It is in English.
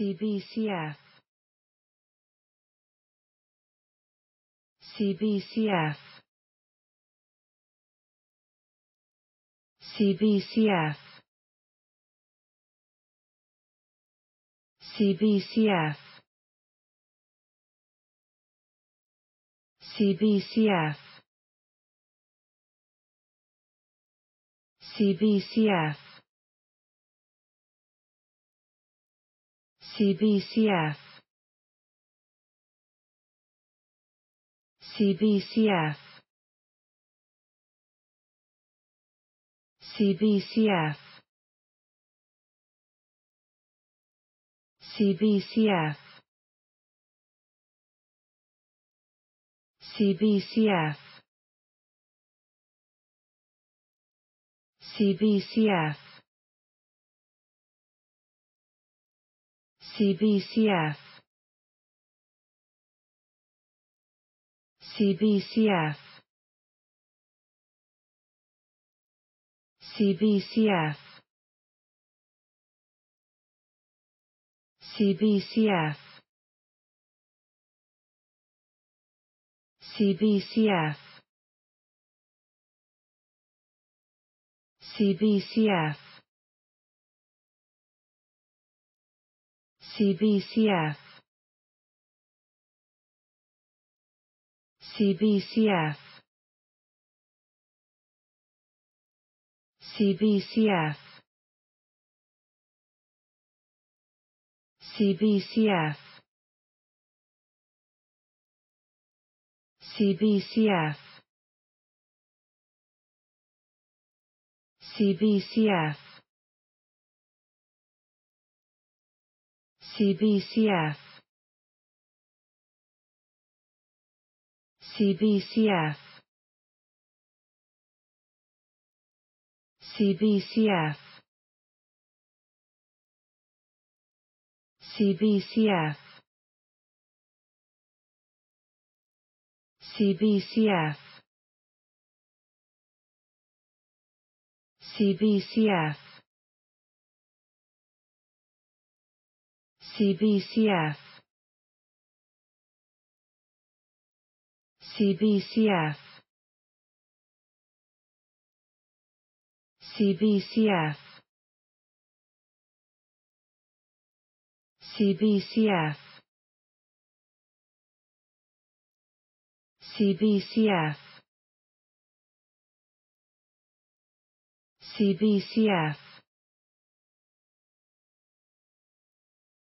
CVCF CVCF CVCF CVCF CVCF CVCF CVCF CVCF CVCF CVCF CVCF CVCF CVCF. CVCF. CVCF. CVCF. CVCF. CVCF. CVCF CVCF CVCF CVCF CVCF CVCF CVCF CVCF CVCF CVCF CVCF CVCF CBCF CBCF CBCF CBCF CBCF CBCF